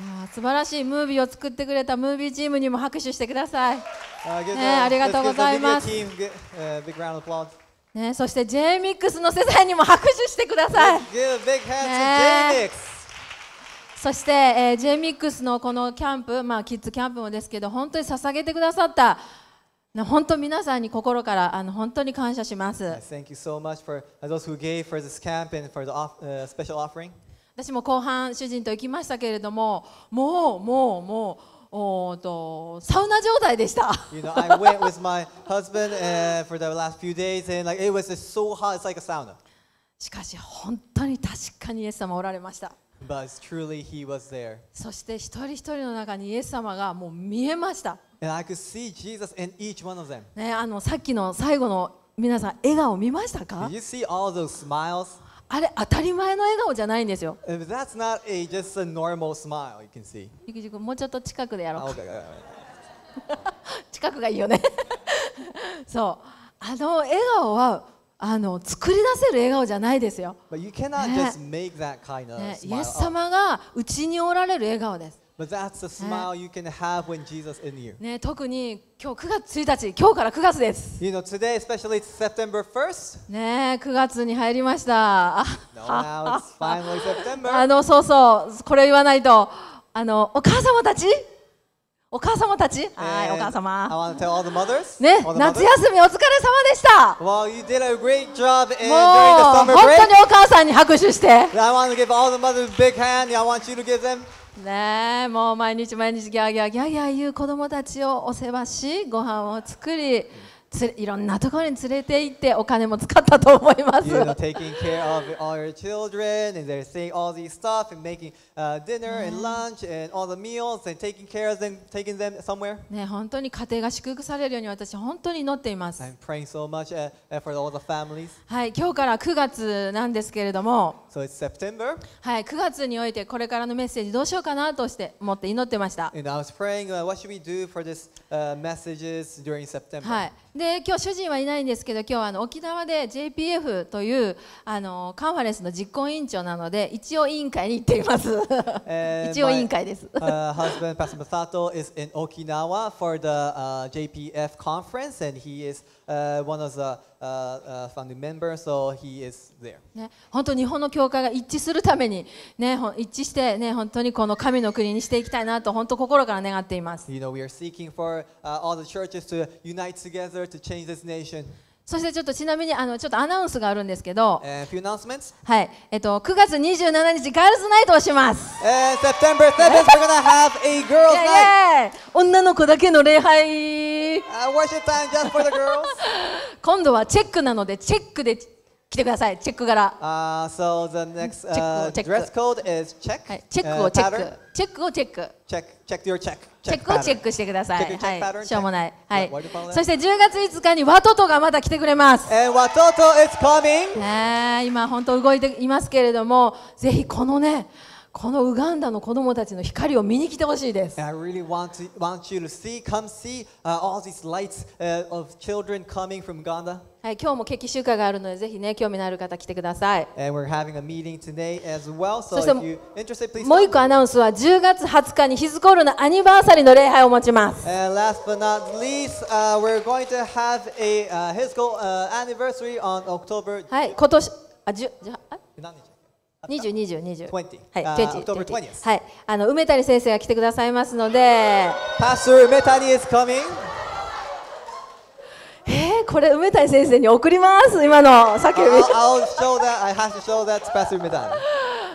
や素晴らしいムービーを作ってくれたムービーチームにも拍手してください。ね、ありがとうございます。ね、そして JMIX の世代にも拍手してください。そして、えー、JMIX のこのキャンプ、まあ、キッズキャンプもですけど本当に捧げてくださった。本当皆さんに心からあの本当に感謝します。Thank you so much for those who gave for this camp and for the off,、uh, special offering. 私も後半主人と行きましたけれどももうもうもうおとサウナ状態でした。You know, I went with my husband、uh, for the last few days and like, it was so hot, it's like a sauna. しかし本当に確かにイエス様おられました。But truly he was there. そして一人一人の中にイエス様がもう見えました。And I could see Jesus in each one of them. ね、あのさっきの最後の皆さん笑顔見ましたか Did you see all those smiles? あれ当たり前の笑顔じゃないんですよ。a s m i l e ゆきじくもうちょっと近くでやろう。Okay. 近くがいいよね そう。あの笑顔はあの作り出せる笑顔じゃないですよ。k i n d of イエス様がうちにおられる笑顔です。But that's the smile you can have when Jesus in you. ね、特に今日9月1日、今日から9月です。You know, today, especially it's September 1st. ね、9月に入りました。No, now it's finally September. あの、そうそう、これ言わないと、あの、お母様たちお母様たち、はい、お母様。Mothers, ね、夏休みお疲れ様でした。Well, you did a great job in, もう本当にお母さんに拍手して。I want to give all the mothers a big hand. I want you to give them ねもう毎日毎日ギャーギャーギャーギャー言う子どもたちをお世話しご飯を作りついろんなところに連れて行ってお金も使ったと思います。ね本当に家庭が祝福されるように私本当に祈っています。So、m はい今日から9月なんですけれども、はい9月においてこれからのメッセージどうしようかなとして思って祈ってました。はい。で今日主人はいないんですけど今日はあの沖縄で JPF というあのカンファレンスの実行委員長なので一応委員会に行っています。一応委員会です。My, uh, husband Pastor Masato is in Okinawa for the、uh, JPF conference and he is、uh, one of the uh, uh, founding m he is there. ね、本当日本の教会が一致するために、ね、一致して、ね、本当にこの神の国にしていきたいなと本当心から願っています。You know, we are seeking for、uh, all the churches to unite together to change this nation. そしてちょっとちなみにあのちょっとアナウンスがあるんですけど、はいえっと9月27日ガールズナイトをします。September 7th we're gonna have a girls night. 女の子だけの礼拝。Uh, worship time just for the girls. 今度はチェックなのでチェックで。来てください、チェック柄。チェックをチェック。チェックをチェック、チェックをチェック。チェックをチェックしてください。はい、しょうもない。はい。そして10月5日にワトトがまた来てくれます。え、n is coming. ね、今本当動いていますけれども、ぜひこのね。このウガンダの子供たちの光を見に来てほしいです。I really want, to, want you to see, come see、uh, all these lights、uh, of children coming from Uganda. はい、今日も決起集会があるので、ぜひね、興味のある方来てください。And we're having a meeting today as well, so そして if you're interested, please もう一個アナウンスは、10月20日にヒズコールのアニバーサリーの礼拝を持ちます。And last but not least,、uh, we're going to have a、uh, Hizco、uh, anniversary on October はい、今年、あ、じゅ、じゃ、あ何日梅谷先生が来てくださいますので、Pastor 梅谷 is coming. えー、これ梅谷先生に送ります、今の叫び。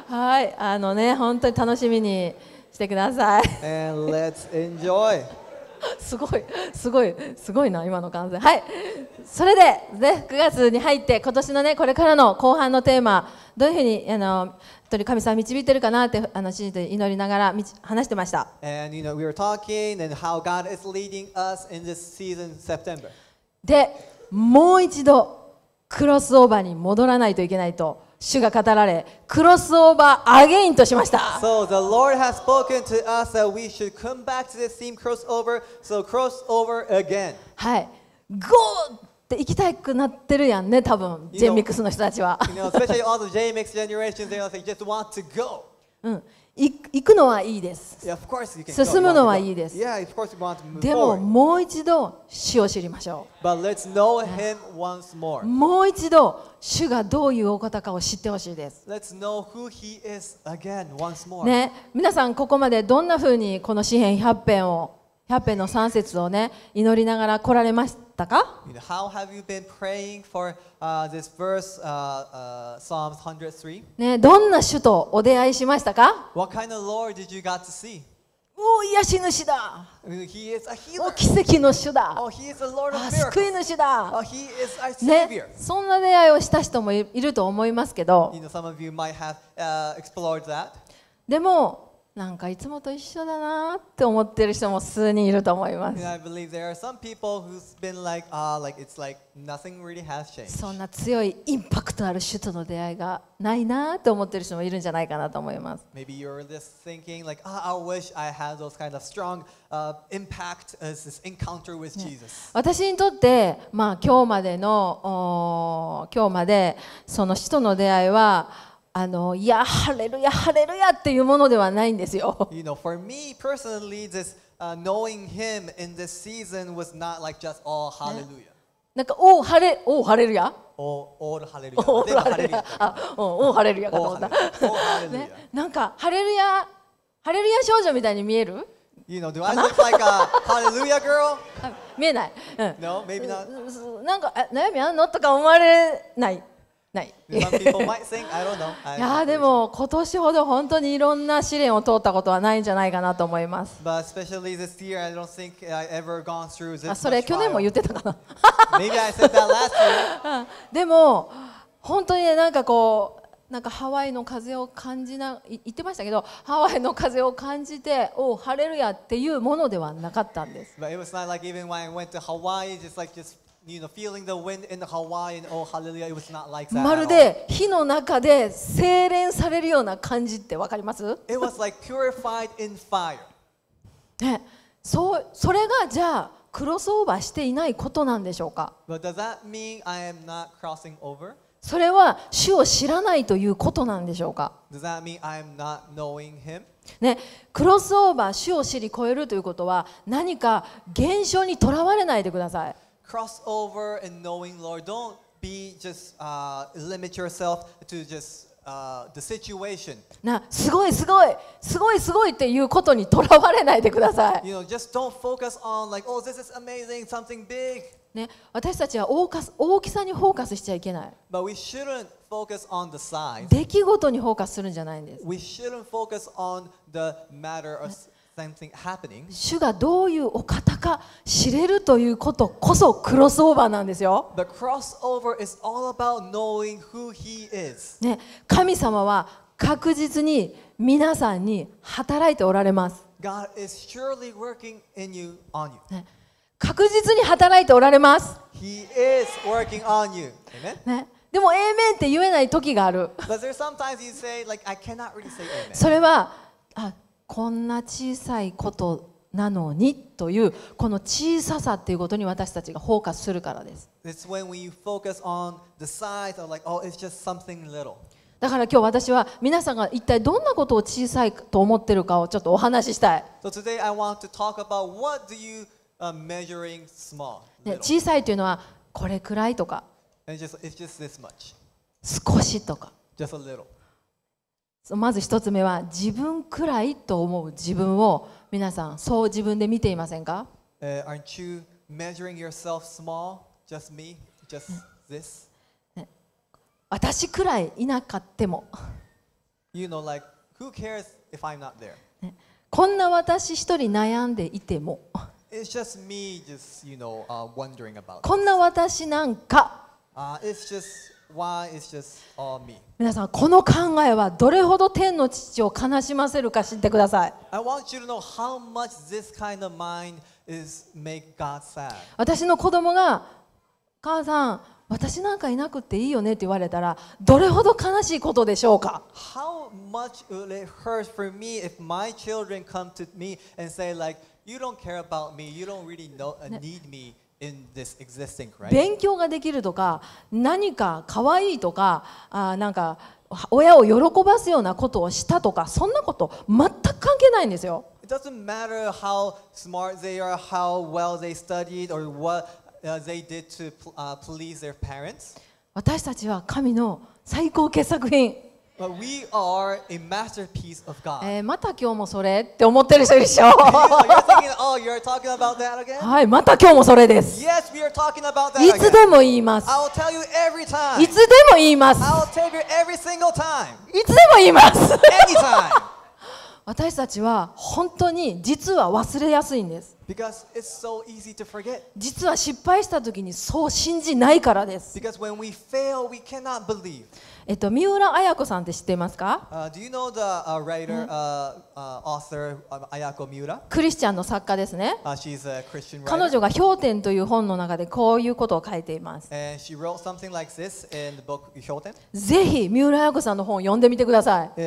はい、あのね、本当に楽しみにしてください。And let's enjoy. すごいすごいすごいな今の感じはいそれで、ね、9月に入って今年のねこれからの後半のテーマどういうふうにあの神様導いてるかなってあの信じて祈りながら話してました。でもう一度クロスオーバーに戻らないといけないと。主が語られ、クロスオーバーアゲインとしました。So the Lord has spoken to us that we should come back to this theme crossover, so crossover again. はい。Go! って行きたくなってるやんね、多分 JMIX の人たちは。You know, especially all the JMIX generations, they like, just want to go. うん。行くのはいいです。進むのはいいです。でも、もう一度主を知りましょう。もう一度主がどういうお方かを知ってほしいです。ね、皆さん、ここまでどんなふうにこの詩篇100編を100編の3節をね祈りながら来られましたか How have you been praying for、uh, this verse, uh, uh, Psalms 103? ねどんな主とお出会いしましたか What kind of Lord did you got to see? もう癒し主だ。He is a healer. もう奇跡の主だ。Oh, he is a Lord of miracles. 救い主だ。Oh, he is our savior. ね、そんな出会いをした人もいると思いますけど。You know, some of you might have, uh, explored that. でも、なんかいつもと一緒だなって思ってる人も数人いると思います。そんな強いインパクトある首との出会いがないなって思ってる人もいるんじゃないかなと思います。私にとって、まあ、今日までの、今日まで、その首都の出会いは、あのいやハレルヤハレルヤっていうものではないんですよ。You know, for me personally, this、uh, knowing Him in this season was not like just all hallelujah. なんかおおハレおおハレルヤ。おお、ールハレルヤ。オーハレルヤ。おおハレルヤかと思った。ねなんかハレルヤハレルヤ少女みたいに見える？You know, do I look like a hallelujah girl? 見えない。No, maybe not. なんか悩みあんのとか思われない。ない。いやでも今年ほど本当にいろんな試練を通ったことはないんじゃないかなと思います。Year, それ去年も言ってたかな。でも本当にねなんかこう。なんかハワイの風を感じな言ってましたけどハワイの風を感じてお晴れるやっていうものではなかったんです。But it was not like even when I went to Hawaii, just like just まるで火の中で精錬されるような感じってわかります It was like purified in fire. ね、そうそれがじゃあクロスオーバーしていないことなんでしょうか But does that mean I am not crossing over? それは主を知らないということなんでしょうか does that mean I am not knowing him? ね、クロスオーバー、主を知り超えるということは何か現象にとらわれないでください。cross over and knowing Lord. Don't be just uh, limit yourself to just uh, the situation. なすごいすごいすごいすごいっていうことにとらわれないでください。You know, just don't focus on like, oh, this is amazing, something big. ね、私たちは大か大きさにフォーカスしちゃいけない。But we shouldn't focus on the size. 出来事にフォーカスするんじゃないんです。We shouldn't focus on the matter of 主がどういうお方か知れるということこそクロスオーバーなんですよ。ね、神様は確実に皆さんに働いておられます。ね確実に働いておられます。He is working on you. Amen? ね、でも、エーメンって言えない時がある。But there's sometimes you say, like, I cannot really say amen. それはあこんな小さいことなのにというこの小ささっていうことに私たちがフォーカスするからです。だから今日私は皆さんが一体どんなことを小さいと思ってるかをちょっとお話ししたい。小さいというのはこれくらいとか少しとか。まず1つ目は自分くらいと思う自分を皆さんそう自分で見ていませんか、uh, aren't you measuring y o u 私くらいいなかっても you know, like, who cares if I'm not there? こんな私一人悩んでいても It's just me just, you know, uh, wondering about こんな私なんか uh, It's just 皆さん、この考えはどれほど天の父を悲しませるか知ってください。私の子供が、母さん、私なんかいなくていいよねって言われたら、どれほど悲しいことでしょうか How much will it hurt for me if my children come to me and say, like, You don't care about me, you don't really know,、ね、need me. thing, right? 勉強ができるとか何か可愛いとかあなんか親を喜ばすようなことをしたとかそんなこと全く関係ないんですよ。It doesn't matter how smart they are, how well they studied, or what they did to please their parents. 私たちは神の最高傑作品。But we are a masterpiece of God. えー、また今日もそれって思ってる人でしょ you're thinking, oh, you're talking about that again? はい、また今日もそれです。Yes, we are talking about that い again. つでも言います。I will tell you every time. いつでも言います。I will tell you every single time. いつでも言います。Anytime. 私たちは本当に実は忘れやすいんです。実は失敗したときにそう信じないからです。えっと、三浦綾子さんって知っていますかクリスチャンの作家ですね。彼女が「氷点」という本の中でこういうことを書いています。ぜひ三浦綾子さんの本を読んでみてください。は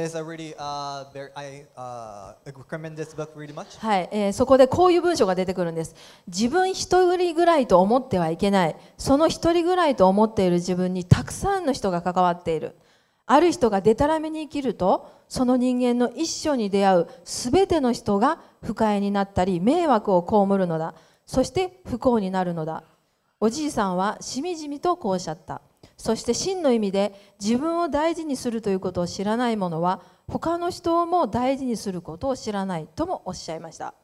いえそこでこういう文章がが出てくるんです自分一人ぐらいと思ってはいけないその一人ぐらいと思っている自分にたくさんの人が関わっているある人がでたらめに生きるとその人間の一生に出会う全ての人が不快になったり迷惑を被るのだそして不幸になるのだおじいさんはしみじみとこうおっしゃったそして真の意味で自分を大事にするということを知らない者は他の人も大事にすることを知らないともおっしゃいました。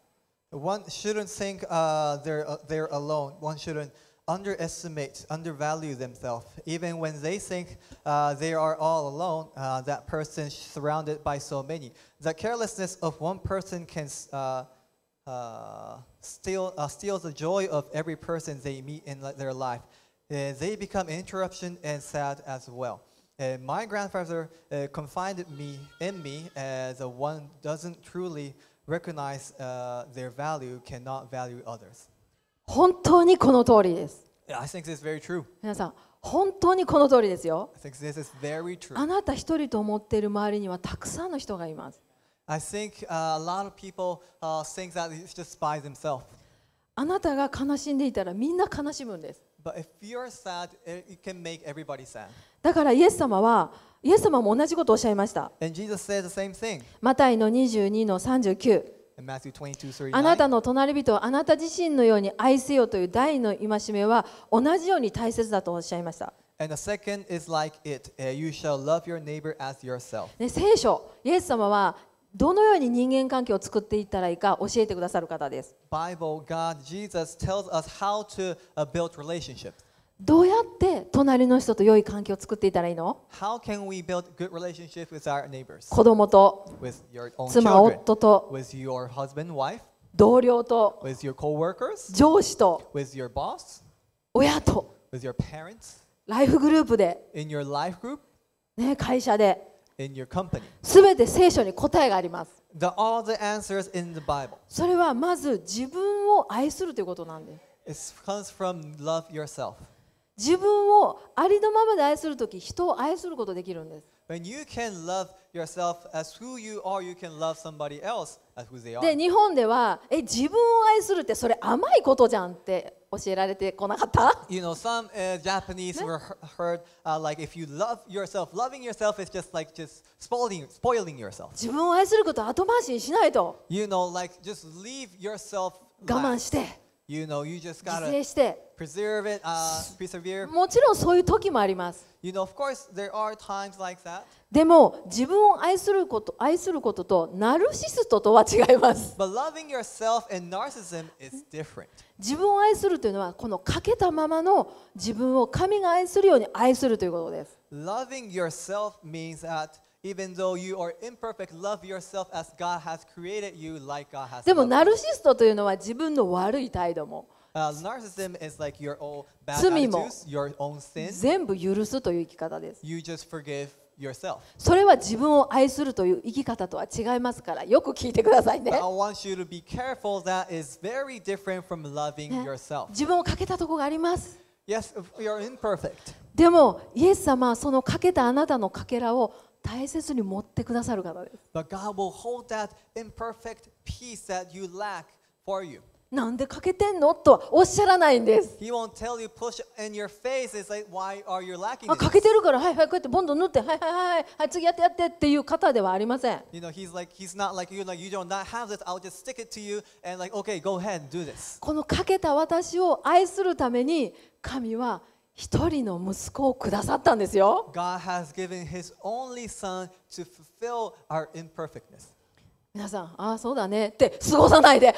One shouldn't think uh, they're, uh, they're alone. One shouldn't underestimate, undervalue themselves. Even when they think uh, they are all alone, uh, that person surrounded by so many. The carelessness of one person can uh, uh, steal, uh, steal the joy of every person they meet in their life. Uh, they become interruption and sad as well. my grandfather confided me in me as one doesn't truly recognize uh, their value cannot value others. 本当にこの通りです。I think this is very true. 皆さん、本当にこの通りですよ。I think this is very true. あなた一人と思っている周りにはたくさんの人がいます。I think、uh, a lot of people、uh, think that it's just by themselves. あなたが悲しんでいたらみんな悲しむんです。だからイエス様はイエス様も同じことをおっしゃいました。マタイの22の39。あなたの隣人をあなた自身のように愛せよという第の戒めは同じように大切だとおっしゃいました。聖書、イエス様はどのように人間関係を作っていったらいいか教えてくださる方です。Bible, God, Jesus tells us how to build relationships. どうやって隣の人と良い関係を作っていたらいいの how can we build good relationships with our neighbors? 子供と、with your own 妻、children, 夫と、with your husband, wife, 同僚と、with your coworkers, 上司と、with your boss, 親と、with your parents, ライフグループで、in your life group, ね、会社で。すべて聖書に答えがあります。The, the それはまず自分を愛するということなんです。自分をありのままで愛するとき、人を愛することできるんです。When you can love yourself as who you are, you can love somebody else as who they are. で、日本では、え、自分を愛するってそれ甘いことじゃんって教えられてこなかった You know, some、uh, Japanese were heard、uh, like if you love yourself, loving yourself is just like just spoiling, spoiling yourself. 自分を愛すること後回しにしないと You know, like just leave yourself 我慢して You know, you just gotta 実践して preserve it,、uh, persevere. もちろんそういう時もあります。You know, of course, there are times like that. でも自分を愛すること愛することとナルシストとは違います。But loving yourself and narcissism is different. 自分を愛するというのはこのかけたままの自分を神が愛するように愛するということです。Loving yourself means that Even though you are imperfect, love yourself as God has created you like God has でもナルシストというのは自分の悪い態度も Uh, narcissism is like your own bad 罪も attitudes, your own sin. 全部許すという生き方です。You just forgive yourself. それは自分を愛するという生き方とは違いますからよく聞いてください But ね I。want you to be careful. That is very different from loving ね yourself. 自分をかけたとこがあります。Yes, we are imperfect. でもイエス様はそのかけたあなたのかけらを大切に持ってくださる方です。But God will hold that imperfect peace that you lack for you. なんで欠けてんのとはおっしゃらないんです。He won't tell you push in your face is like why are you lacking? あ、欠けてるからはいはいこうやってボンド塗ってはいはいはいはい次やってやってっていう方ではありません。You know he's like he's not like you like you don't not have this I'll just stick it to you and like okay go ahead do this. この欠けた私を愛するために神は一人の息子をくださったんですよ。God has given His only Son to fulfill our imperfectness. 皆さん、ああ、そうだねって過ごさないで。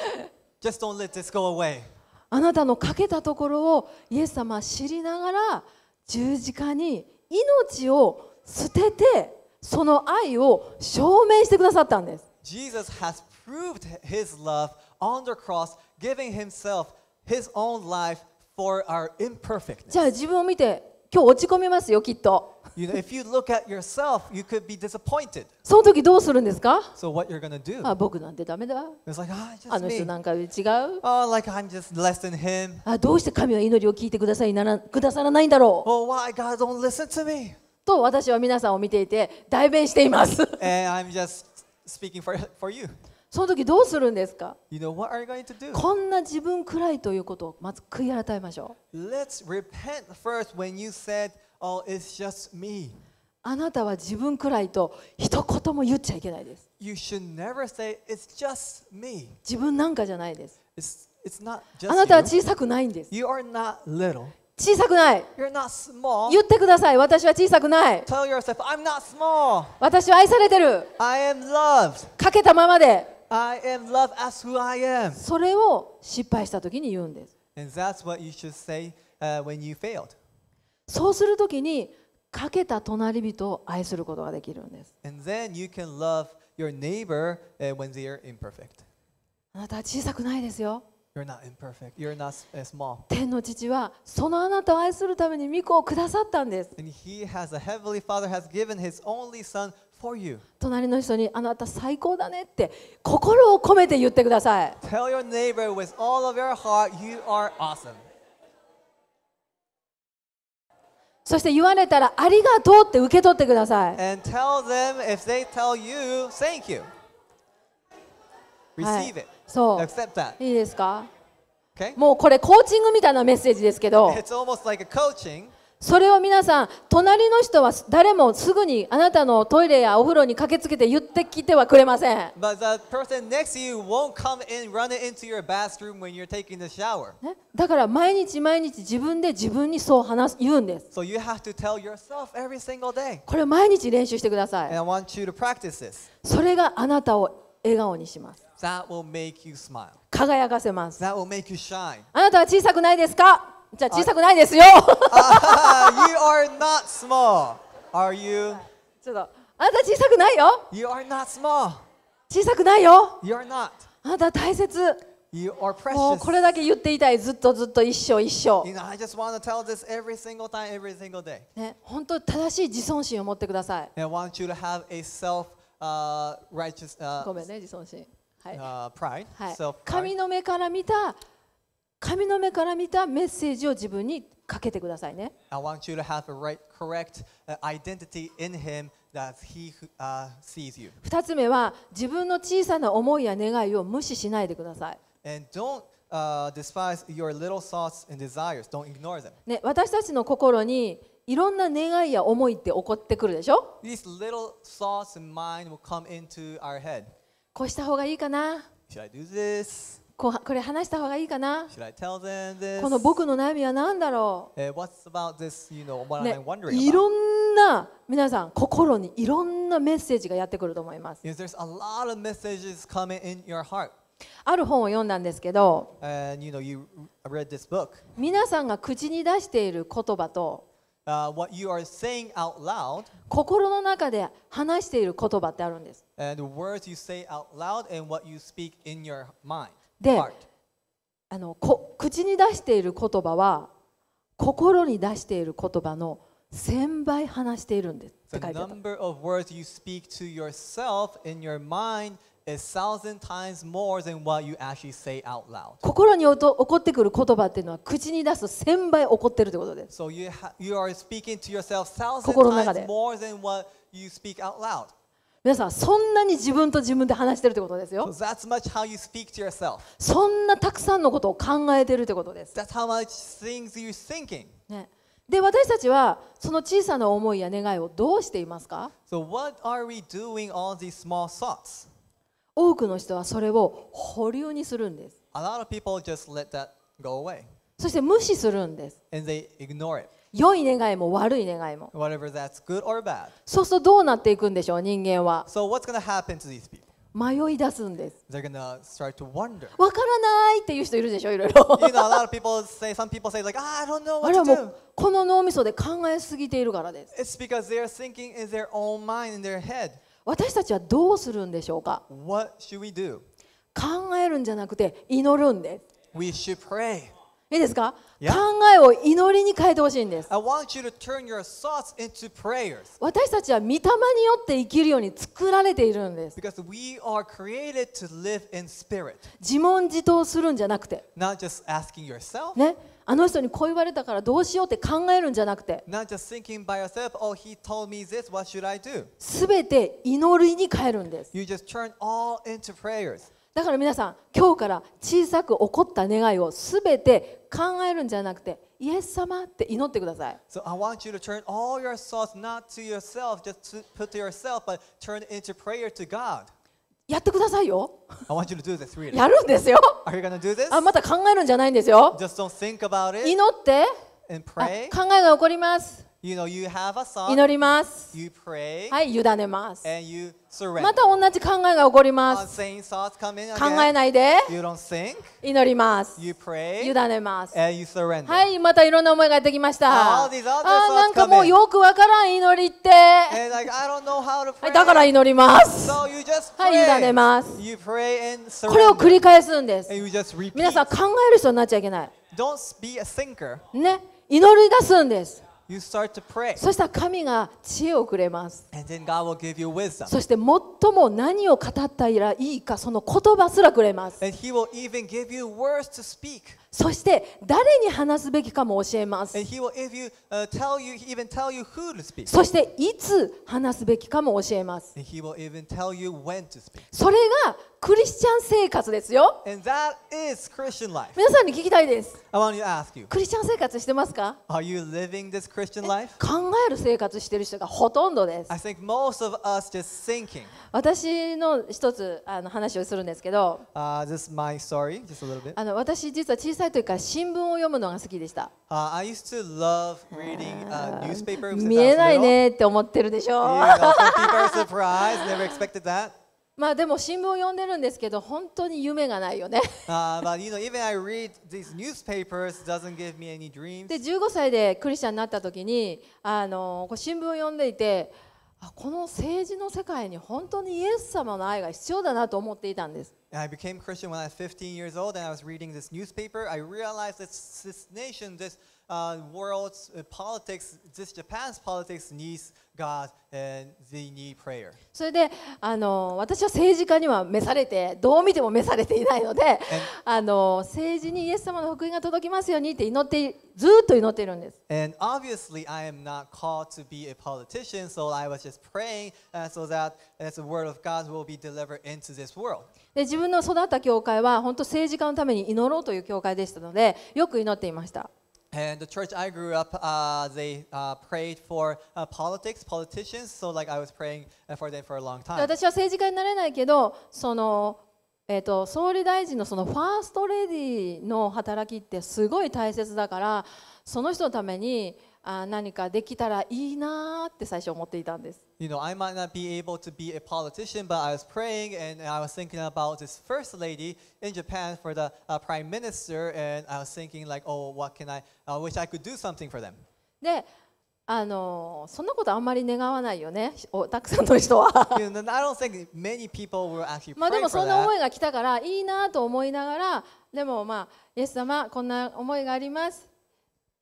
Just don't let this go away. あなたのかけたところをイエス様は知りながら十字架に命を捨ててその愛を証明してくださったんです。Jesus has proved his love on the cross, giving himself his own life for our imperfectness. じゃあ自分を見て、今日落ち込みますよ、きっと。You know, if you look at yourself, you could be disappointed. その時どうするんですか So what you're gonna do? あ僕なんてダメだ。It's like, ah, just あの人 me. なんか違う。Oh, like I'm just less than him. あどうして神は祈りを聞いてくださいならくださらないんだろう Oh, why God don't listen to me? と私は皆さんを見ていて代弁しています。And I'm just speaking for, for you. その時どうするんですか you know, what are you going to do? こんな自分くらいということをまず悔い改めましょう。Let's repent first when you said, oh, it's just me. あなたは自分くらいと一言も言っちゃいけないです。You should never say, it's just me. 自分なんかじゃないです。It's, it's not just あなたは小さくないんです。You are not little. 小さくない。You're not small. 言ってください。私は小さくない。Tell yourself, I'm not small. 私は愛されてる。I am loved. かけたままで。I am loved as who I am. それを失敗した時に言うんです。And that's what you should say、uh, when you failed. そうするときに、かけた隣人を愛することができるんです。And then you can love your neighbor、uh, when they are imperfect. あなたは小さくないですよ。You're not imperfect. You're not small. 天の父はそのあなたを愛するために御子をくださったんです。And he has a heavenly father has given his only son for you. 隣の人にあなた最高だねって心を込めて言ってください。Tell your neighbor with all of your heart you are awesome. そして言われたらありがとうって受け取ってください。And tell them if they tell you, thank you. Receive it. そう。Accept that. いいですか Okay? もうこれコーチングみたいなメッセージですけど。It's almost like a coaching. それを皆さん、隣の人は誰もすぐにあなたのトイレやお風呂に駆けつけて言ってきてはくれません。だから毎日毎日自分で自分にそう話言うんです。これ毎日練習してください。それがあなたを笑顔にします。輝かせます。あなたは小さくないですかじゃあ小さくないですよ。you are not small. Are you? ちょっとあなた小さくないよ。You are not small. 小さくないよ。You are not. あなた大切。You are precious. もうこれだけ言っていたい。ずっとずっと一生一生。You know, I just want to tell this every single time, every single day. ね、本当正しい自尊心を持ってください。And I want you to have a self、uh, righteous. Uh, ごめんね自尊心。はい。Uh, pride. はい。Self pride. 神の目から見た。神の目から見たメッセージを自分にかけてくださいね。2つ目は自分の小さな思いや願いを無視しないでください。ね、私たちの心にいろんな願いや思いって起こってくるでしょこうした方がいいかなここれ話した方がいいかなこの僕の悩みは何だろう、ね、いろんな皆さん心にいろんなメッセージがやってくると思います。ある本を読んだんですけど、皆さんが口に出している言葉と、Uh, what you are saying out loud, 心の中で話している言葉ってあるんです。And words you say out loud and what you speak in your mind. であのこ口に出している言葉は心に出している言葉の千倍話しているんですって書いてあった。心に起こってくる言葉っていうのは口に出すと1000倍起こってるってことです。So、you you 心の中で。皆さん、そんなに自分と自分で話してるってことですよ。そんなたくさんのことを考えてるってことです。で、私たちはその小さな思いや願いをどうしていますか、多くの人はそれを保留にするんです。そして無視するんです。良い願いも悪い願いも。そうするとどうなっていくんでしょう、人間は。So、what's gonna happen to these people? 迷い出すんです。They're gonna start to wonder. わからないっていう人いるでしょ、いろいろ。you know, a lot of people say, some people say, like, ah, I don't know what to do. この脳みそで考えすぎているからです。It's because they are thinking in their own mind, in their head. 私たちはどうするんでしょうか What should we do? 考えるんじゃなくて祈るんです。We should pray. いいですか、yeah. 考えを祈りに変えてほしいんです。私たちは御霊によって生きるように作られているんです。自問自答するんじゃなくて。Yourself, ね、あの人にこう言われたからどうしようって考えるんじゃなくて。すべて祈りに変えるんです。だから皆さん今日から小さく起こった願いをすべて考えるんじゃなくてイエス様って祈ってください。So I want you to turn all your thoughts not to yourself, just to put to yourself, but turn into prayer to God. やってくださいよ。I want you to do this, really. やるんですよ。Are you gonna do this? あまた考えるんじゃないんですよ。Just don't think about it. 祈って and pray. 考えが起こります。You know, you have a song, 祈ります。You pray, はい、委ねます。And you surrender. また同じ考えが起こります。Same thoughts come in again. 考えないで you don't think, 祈ります。You pray, 委ねます。And you surrender. はい、またいろんな思いができました。All these other あなんかもうよくわからん祈りって。And like, I don't know how to pray. はい、だから祈ります。So、you just pray. はい、委ねます。You pray and surrender. これを繰り返すんです。And you just repeat. 皆さん考える人になっちゃいけない。Don't be a thinker. ね、祈り出すんです。そしたら神が知恵をくれます。そして最も何を語ったらいいかその言葉すらくれます。そして誰に話すべきかも教えます。You, uh, you, そしていつ話すべきかも教えます。それがクリスチャン生活ですよ。皆さんに聞きたいです。You, クリスチャン生活してますか考える生活してる人がほとんどです。私の一つあの話をするんですけど、uh, あの私実は小ささい時か新聞を読むのが好きでした。見えないねって思ってるでしょ。まあでも新聞を読んでるんですけど本当に夢がないよね。で15歳でクリスチャンになった時にあのこう新聞を読んでいてこの政治の世界に本当にイエス様の愛が必要だなと思っていたんです。And I became Christian when I was 15 years old, and I was reading this newspaper. I realized that this nation, this uh, world's uh, politics, this Japan's politics needs God and they need prayer. それであの私は政治家には召されてどう見ても召されていないのであの政治にイエス様の福音が届きますようにって祈ってずっと祈ってるんです。And obviously I am not called to be a politician, so I was just praying、uh, so that as the word of God will be delivered into this world. で自分の育った教会は本当政治家のために祈ろうという教会でしたのでよく祈っていました。And the church I grew up, uh, they uh, prayed for uh, politics, politicians. So like I was praying for them for a long time. 私は政治家になれないけど、そのえー、と総理大臣のそのファーストレディの働きってすごい大切だから、その人のために。あ何かできたらいいなって最初思っていたんです。You know, I might not be able to be a politician, but I was praying and I was thinking about this first lady in Japan for the、uh, prime minister, and I was thinking like, oh, what can I? I wish I could do something for them. で、あのそんなことあんまり願わないよね、おたくさんの人は。まあでもそんな思いが来たからいいなと思いながら、でもまあイエス様こんな思いがあります。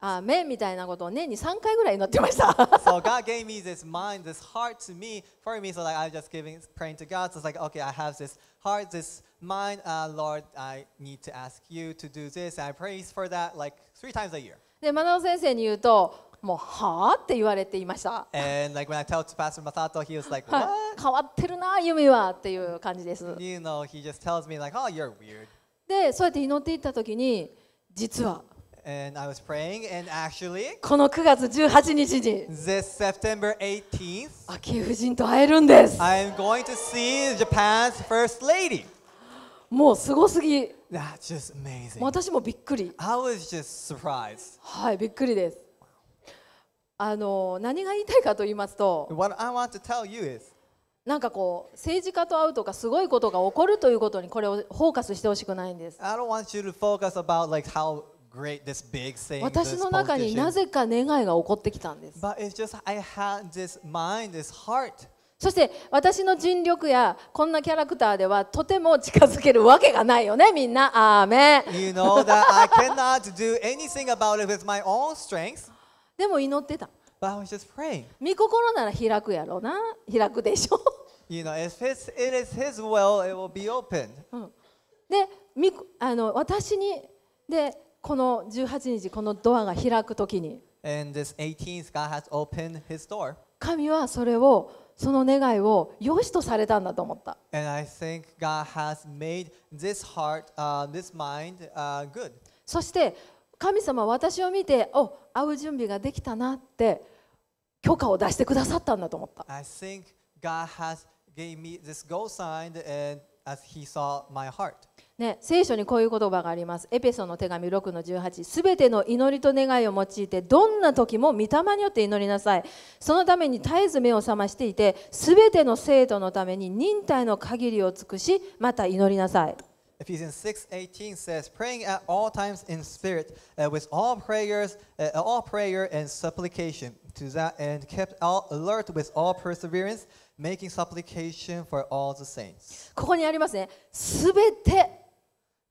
あめみたいなことを年に3回ぐらい祈ってました。so God gave me this mind, this heart to me, for me, so like I'm just giving, praying to God. So it's like, okay, I have this heart, this mind, uh, Lord, I need to ask you to do this. And I praise for that like three times a year. で、マナオ先生に言うと、もうはあって言われていました。And like when I tell Pastor Masato, he was like, what? 変わってるな、ユミはっていう感じです。You know, he just tells me like, oh, you're weird. で、そうやって祈っていったときに、実は。And I was praying, and actually, この9月18日に this September 18th, 昭恵夫人と会えるんです I am going to see Japan's first lady. もうすごすぎ That's just amazing. もう私もびっくり I was just surprised. はいびっくりですあの何が言いたいかと言いますと What I want to tell you is, なんかこう政治家と会うとかすごいことが起こるということにこれをフォーカスしてほしくないんです I don't want you to focus about like how great, this big thing, 私の中になぜか願いが起こってきたんです。But it's just I had this mind, this heart. そして私の尽力やこんなキャラクターではとても近づけるわけがないよねみんな。アーメン。You know that I cannot do anything about it with my own strength. でも祈ってた。But I was just praying. 見心なら開くやろうな。開くでしょ。You know, if his, it is his will, it will be open. で、みあの私にでこの18日、このドアが開くときに、神はそれを、その願いを、よしとされたんだと思った。そして、神様は私を見て、お会う準備ができたなって、許可を出してくださったんだと思った。I think God has gave me this go sign and as He saw my heart. ね、聖書にこういう言葉があります。エペソの手紙6の18。すべての祈りと願いを用いて、どんな時も御霊によって祈りなさい。そのために絶えず目を覚ましていて、すべての生徒のために忍耐の限りを尽くし、また祈りなさい。Ephesians 6:18 says, "Praying at all times in spirit, uh, with all prayers, uh, all prayer and supplication. To that end, kept all alert with all perseverance, making supplication for all the saints." ここにありますね。すべて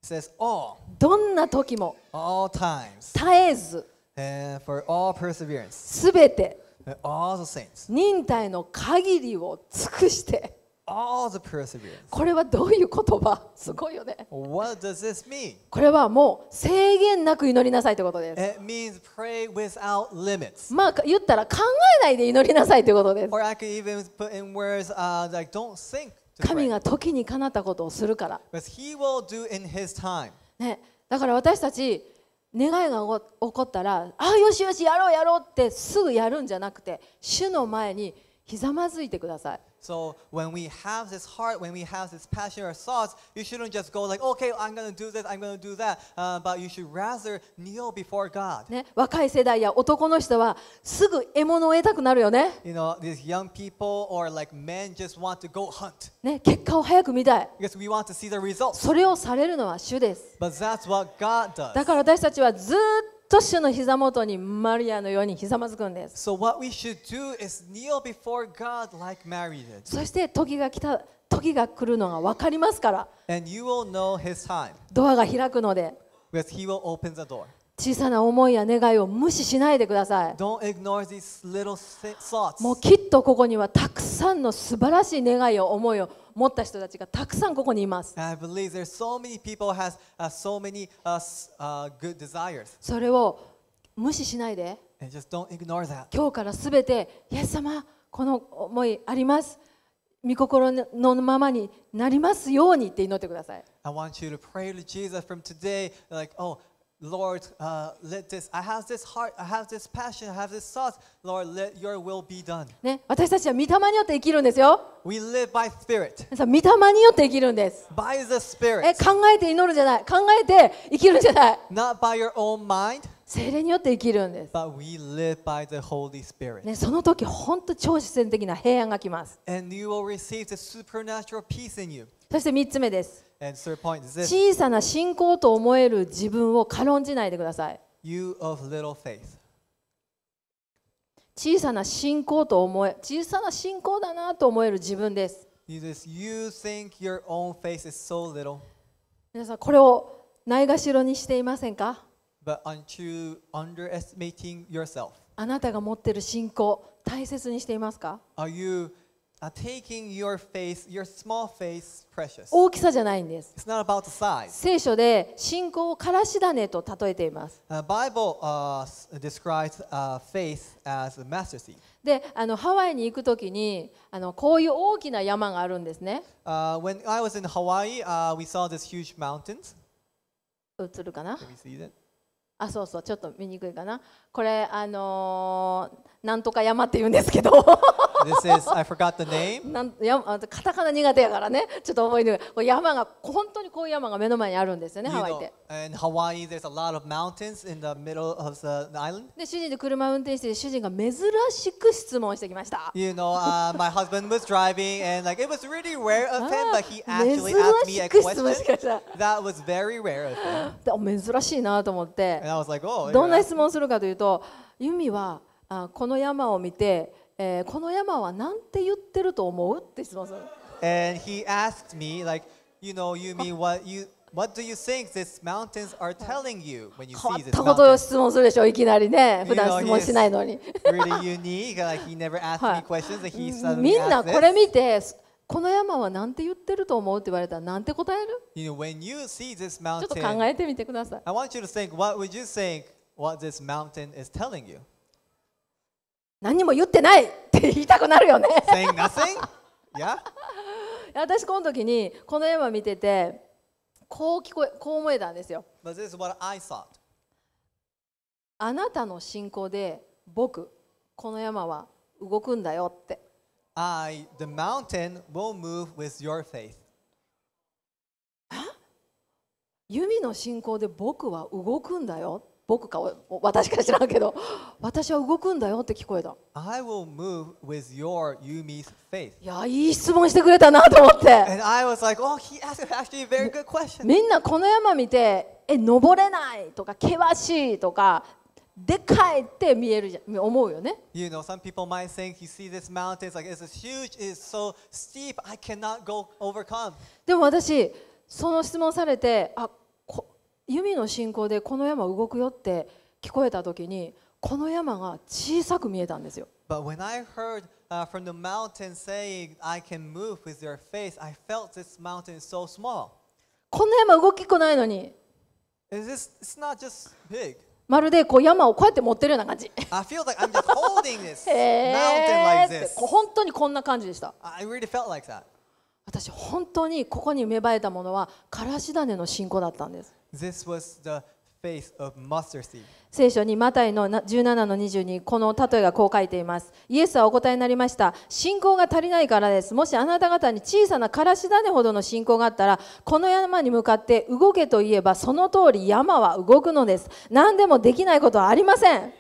says all. どんな時も all times. 絶えず and for all perseverance. すべて and all the saints. 忍耐の限りを尽くして all the perseverance. これはどういう言葉すごいよね。What does this mean? これはもう制限なく祈りなさいということです。It means pray without limits. まあ言ったら考えないで祈りなさいということです。Or I could even put in words、uh, like don't think 神が時にかなったことをするから。ね、だから私たち、願いが起こったら、ああ、よしよし、やろうやろうってすぐやるんじゃなくて、主の前にひざまずいてください。So when we have this heart, when we have this passion or thoughts, you shouldn't just go like, okay, I'm g o n n a do this, I'm g o n n a do that, uh, but you should rather kneel before God. ね、若い世代や男の人はすぐ獲物を得たくなるよね。You know, these young people or like men just want to go hunt. ね、結果を早く見たい。Because we want to see the results. それをされるのは主です。But that's what God does. だから私たちはずと主の膝元にマリアのようにひざまずくんです。So God, like、そして時が来た時が来るのが分かりますから。ドアが開くので。小さな思いや願いを無視しないでください。もうきっとここにはたくさんの素晴らしい願いを思いを持った人たちがたくさんここにいます。それを無視しないで。今日からすべて、イエス様、この思いあります。御心のままになりますようにって祈ってください。I want you to pray to Jesus from today, like, oh, Lord, uh, let this, I have this heart, I have this passion, I have this thought. Lord, let your will be done. ね、私たちは御霊によって生きるんですよ。We live by spirit. 御霊によって生きるんです。By the spirit. え、考えて祈るじゃない。考えて生きるんじゃない。Not by your own mind. 精霊によって生きるんです。ね、その時、本当超自然的な平安が来ます。そして3つ目です。小さな信仰と思える自分を軽んじないでください。小さな信仰と思え小さな信仰だなと思える自分です。皆さん、これをないがしろにしていませんかあなたが持っている信仰、大切にしていますか大きさじゃないんです。聖書で信仰をからしだねと例えています。であの、ハワイに行くときにあの、こういう大きな山があるんですね。映るかなあそうそうちょっと見にくいかなこれあのー、なんとか山って言うんですけど This is, I forgot the name. なんやカタカナ苦手やからね、ちょっと覚えてない。こう山が、本当にこういう山が目の前にあるんですよね、ハワイで。In Hawaii, there's a lot of mountains in the middle of the, the island. で、主人で車を運転して、主人が珍しく質問してきました。You know,、uh, my husband was driving and like, it was really rare of him, but he actually asked me a question. That was very rare of him. 珍しいなと思って。And I was like, oh, どんな質問するかというと、ユミはあこの山を見て、えー、この山はなんて言ってると思うって質問する。And he asked me, like, you know, you mean what you What do you think these mountains are telling you when you see this mountain? 変わったことを質問するでしょ、いきなりね。普段質問しないのに。really unique, like he never asked me questions, and he suddenly asked this. みんなこれ見て、この山はなんて言ってると思うって言われたら、なんて答える you know, when you see this mountain, ちょっと考えてみてください。I want you to think, what would you think what this mountain is telling you? 何も言ってないって言いたくなるよね Saying nothing? Yeah? 私この時にこの絵を見ててこう聞こえこう思えたんですよ。But this is what I thought. あなたの信仰で僕この山は動くんだよって。I, the mountain will move with your faith. 弓の信仰で僕は動くんだよ僕か私か知らんけど私は動くんだよって聞こえた I will move with your Yumi's faith いやいい質問してくれたなと思って And I was like oh he asked actually a very good question みんなこの山見てえ登れないとか険しいとかでかいって見えるじゃ思うよね。You know, some people might think you see this mountain, it's like it's huge, it's so steep, I cannot go overcome. でも私、その質問されて、あ弓の信仰でこの山動くよって聞こえた時にこの山が小さく見えたんですよ。But when I heard uh, from the mountain saying, I can move with your faith, I felt this mountain is so small. こんな山動きっこないのに。It's, just, it's not just big. まるでこう山をこうやって持ってるような感じ。I feel like I'm just holding this mountain like this. 本当にこんな感じでした。I really felt like that. 私、本当にここに芽生えたものは、からし種の信仰だったんです。This was the faith of mustard seed. 聖書にマタイの17の22この例えがこう書いていますイエスはお答えになりました信仰が足りないからですもしあなた方に小さなからし種ほどの信仰があったらこの山に向かって動けと言えばその通り山は動くのです何でもできないことはありません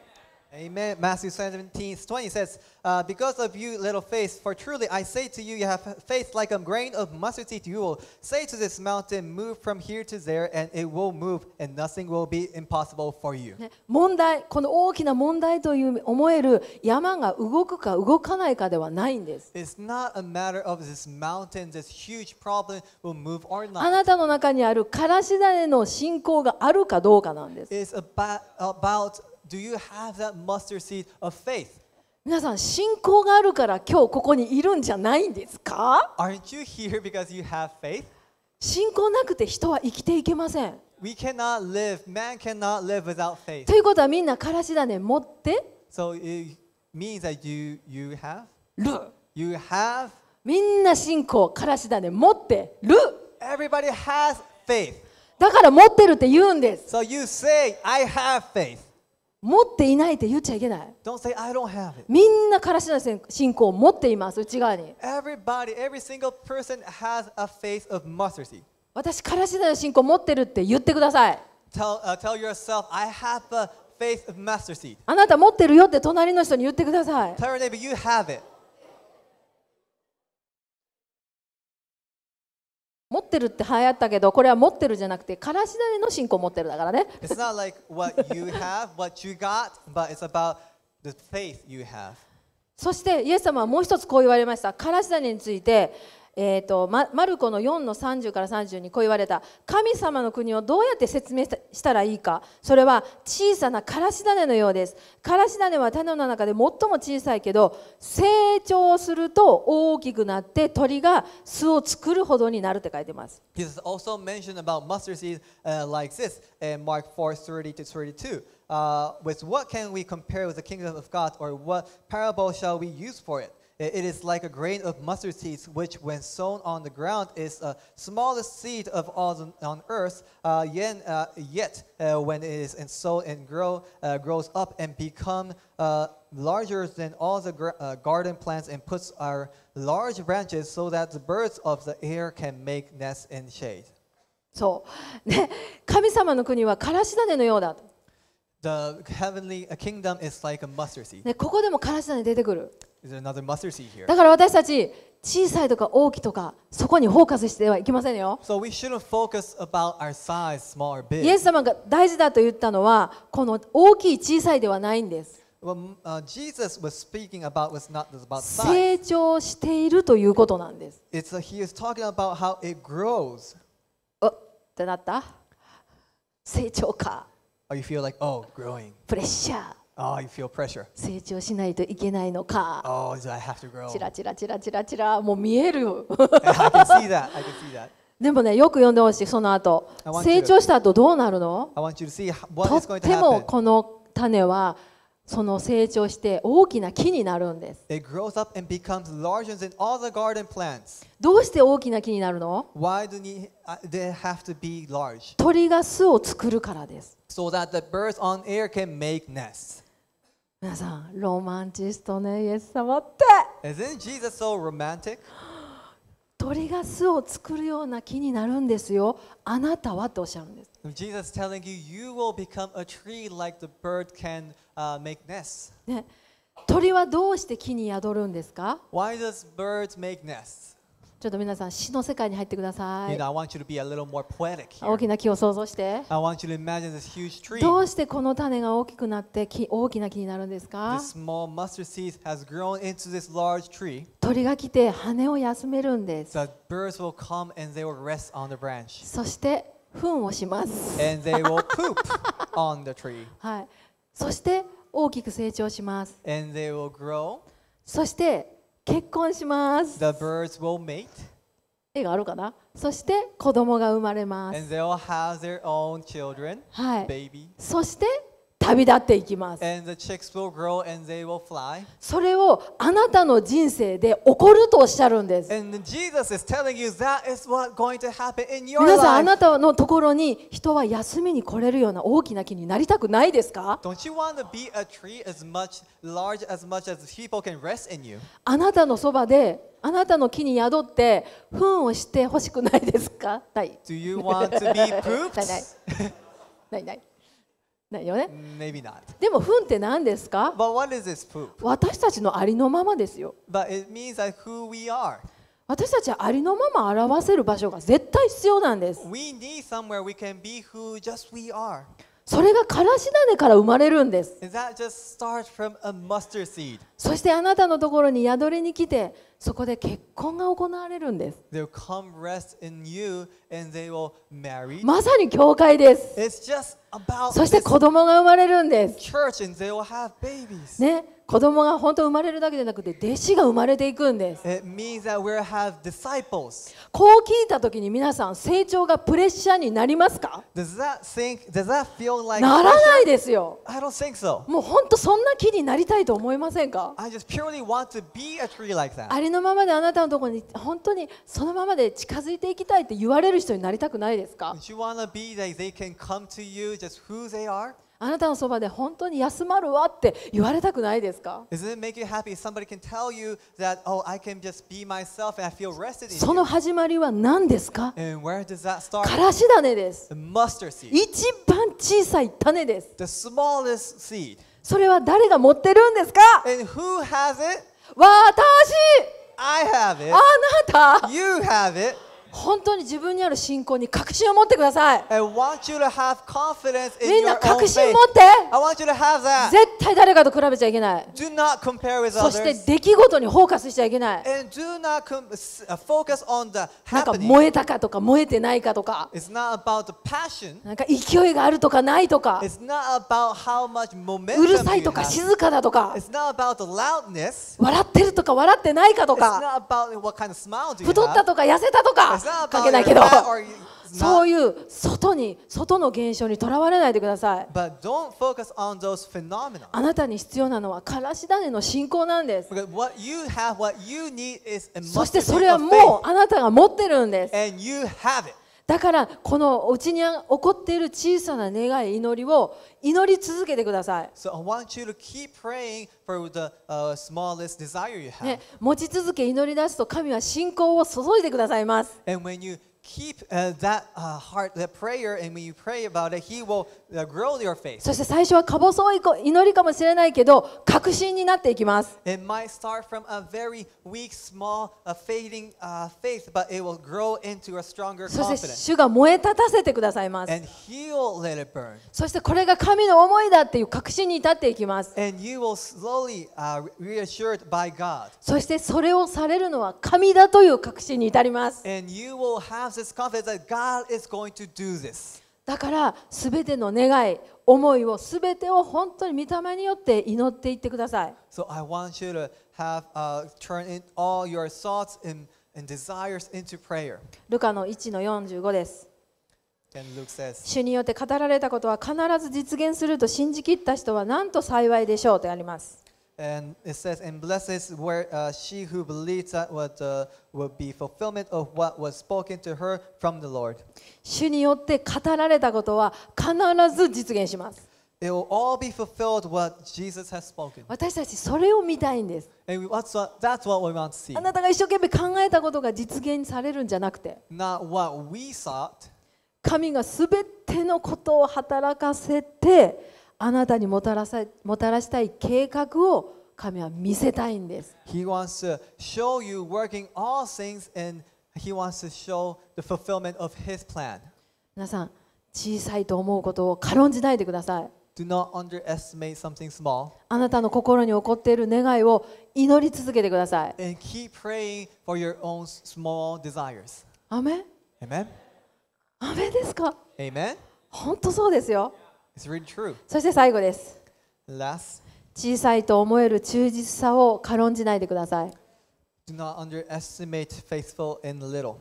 Amen. Matthew 17, 20 says, uh, Because of you, little faith, for truly I say to you, you have faith like a grain of mustard seed. You will say to this mountain, Move from here to there, and it will move, and nothing will be impossible for you. 問題、この大きな問題という思える山が動くか動かないかではないんです。It's not a matter of this mountain, this huge problem will move or not. あなたの中にあるからし種の信仰があるかどうかなんです。It's about, about Do you have that mustard seed of faith? 皆さん、信仰があるから今日ここにいるんじゃないんですか Aren't you here because you have faith? 信仰なくて人は生きていけません。We cannot live, man cannot live without faith. ということはみんなからし種持って So it means that you, you have? る。You have? みんな信仰、からし種持ってる。Everybody has faith. だから持ってるって言うんです。So you say, I have faith. 持っていないって言っちゃいけない。Don't say, I don't have it. みんなからしの信仰を持っています、内側に。Everybody, every single person has a faith of mustard seed. 私、からしの信仰を持ってるって言ってください。Tell, uh, tell yourself, I have a faith of mustard seed. あなた持ってるよって隣の人に言ってください。Tell your neighbor, you have it. 持ってるって流行ったけど、これは持ってるじゃなくて、からしだれの信仰を持ってるだからね。そして、イエス様はもう一つこう言われました。からしだれについて。えーとマルコの4の30から30にこう言われた神様の国をどうやって説明したらいいかそれは小さなからし種のようですからし種は種の中で最も小さいけど成長すると大きくなって鳥が巣を作るほどになるって書いてます j e s s also mentioned about mustard seed、u like this in Mark 4:30 to 32 Uh, with what can we compare with the kingdom of God, or what parable shall we use for it? It is like a grain of mustard seed, which, when sown on the ground, is the smallest seed of all on earth. Uh, yet, uh, yet uh, when it is sown and grow, uh, grows up and become uh, larger than all the uh, garden plants, and puts our large branches so that the birds of the air can make nests in shade. そう。ね、神様の国はからし種のようだと。The heavenly a kingdom is like a mustard seed. ね、ここでもからし種出てくる。Is there another mustard seed here? だから私たち、小さいとか大きいとか、そこにフォーカスしてはいけませんよ。So we shouldn't focus about our size, small or big. イエス様が大事だと言ったのは、この大きい小さいではないんです。Well, uh, Jesus was speaking about was not about size. 成長しているということなんです。It's a, he is talking about how it grows. おってなった成長か。プレッシャー。成長しないといけないのか。チラチラチラチラチラ、もう見える。でもね、よく読んでほしい、その後。成長した後どうなるのでもこの種はその成長して大きな木になるんです。どうして大きな木になるの鳥が巣を作るからです。So、that the birds on air can make nests. 皆さん、ロマンチストね、イエス様って。Isn't Jesus so romantic? 鳥が巣を作るような木になるんですよ。あなたはとおっしゃるんです。Jesus telling you, you will become a tree like the bird can、uh, make nests. ね、鳥はどうして木に宿るんですか Why does birds make nests? ちょっと皆さん、詩の世界に入ってください。You know, I want you to be a little more poetic here. 大きな木を想像して。I want you to imagine this huge tree. どうしてこの種が大きくなってき大きな木になるんですか This small mustard seed has grown into this large tree. 鳥が来て羽を休めるんです。The birds will come and they will rest on the branch. そして糞をします。And they will poop on the tree. はい。そして大きく成長します。And they will grow. そして結婚します。The birds will mate. 絵があるかなそして子供が生まれます。And they'll have their own children, はい。Baby. そして旅立っていきます。それをあなたの人生で起こるとおっしゃるんです。皆さん、あなたのところに人は休みに来れるような大きな木になりたくないですかあなたのそばであなたの木に宿って糞をしてほしくないですか ない。ない ない。ないよね。Maybe not. でも、糞って何ですか But what is this poop? 私たちのありのままですよ。But it means that who we are. 私たちはありのまま表せる場所が絶対必要なんです。We need somewhere we can be who just we are. それがからし種から生まれるんです。そしてあなたのところに宿りに来て、そこで結婚が行われるんです。まさに教会です。そして子供が生まれるんです。ね子供が本当生まれるだけでなくて弟子が生まれていくんです。こう聞いたときに皆さん成長がプレッシャーになりますかならないですよ。もう本当そんな木になりたいと思いませんかありのままであなたのところに本当にそのままで近づいていきたいって言われる人になりたくないですかあなたのそばで本当に休まるわって言われたくないですかその始まりは何ですかからし種です。一番小さい種です。それは誰が持ってるんですか私あなた本当に自分にある信仰に確信を持ってください。みんな確信を持って。絶対誰かと比べちゃいけない。そして出来事にフォーカスしちゃいけない。なんか燃えたかとか燃えてないかとか。なんか勢いがあるとかないとか。うるさいとか静かだとか。笑ってるとか笑ってないかとか。太ったとか痩せたとか。かけないけど。そういう外に外の現象にとらわれないでください。あなたに必要なのはからし種の信仰なんです。そしてそれはもうあなたが持ってるんです。だからこのうちに起こっている小さな願い、祈りを祈り続けてください。持ち続け祈り出すと神は信仰を注いでくださいます。keep uh, that uh, heart, that prayer, and when you pray about it, He will uh, grow your faith. そして最初はか細い祈りかもしれないけど、確信になっていきます。It might start from a very weak, small, a fading、uh, faith, but it will grow into a stronger confidence. そして主が燃え立たせてくださいます。And He'll let it burn. そしてこれが神の思いだっていう確信に至っていきます。And you will slowly、uh, reassured by God. そしてそれをされるのは神だという確信に至ります。And you will have is confident that God is going to do this. だからすべての願い、思いをすべてを本当に御霊によって祈っていってください。So I want you to have、uh, turn in all your thoughts and, and desires into prayer. ルカの1の45です。主によって語られたことは必ず実現すると信じきった人はなんと幸いでしょうとあります。And it says, and blessed is where, uh, she who believes that what, uh, will be fulfillment of what was spoken to her from the Lord. 主によって語られたことは必ず実現します。It will all be fulfilled what Jesus has spoken. 私たちそれを見たいんです。And that's what, that's what we want to see. あなたが一生懸命考えたことが実現されるんじゃなくて。Not what we sought. 神がすべてのことを働かせて、あなたにもたらさもたらしたい計画を神は見せたいんです。He wants to show you working all things and He wants to show the fulfillment of His plan. 皆さん、小さいと思うことを軽んじないでください。Do not underestimate something small. あなたの心に起こっている願いを祈り続けてください。And keep praying for your own small desires. アメンアメンですか Amen? 本当そうですよ。そして最後です。小さいと思える忠実さを軽んじないでください。Do not underestimate faithful in little.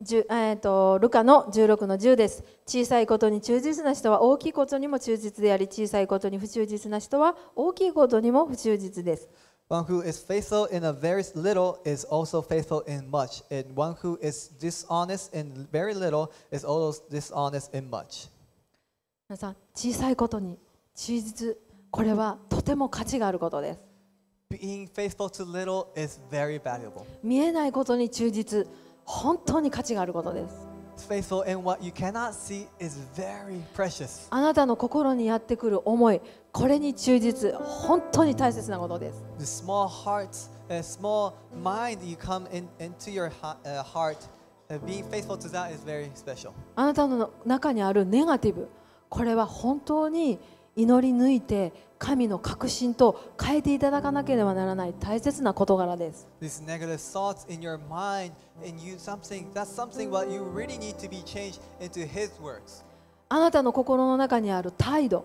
えー、とルカの16の10です。小さいことに忠実な人は大きいことにも忠実であり、小さいことに不忠実な人は大きいことにも不忠実です。One who is faithful in a very little is also faithful in much, and one who is dishonest in very little is also dishonest in much. 皆さん小さいことに忠実これはとても価値があることです Being faithful to little is very valuable. 見えないことに忠実本当に価値があることです faithful in what you cannot see is very precious. あなたの心にやってくる思い、これに忠実、本当に大切なことです。The small heart, a small mind you come in, into your heart, being faithful to that is very special. あなたの中にあるネガティブ、これは本当に祈り抜いて神の確信と変えていただかなければならない大切な事柄です。These negative thoughts in your mind and you something that's something what you really need to be changed into His words. あなたの心の中にある態度、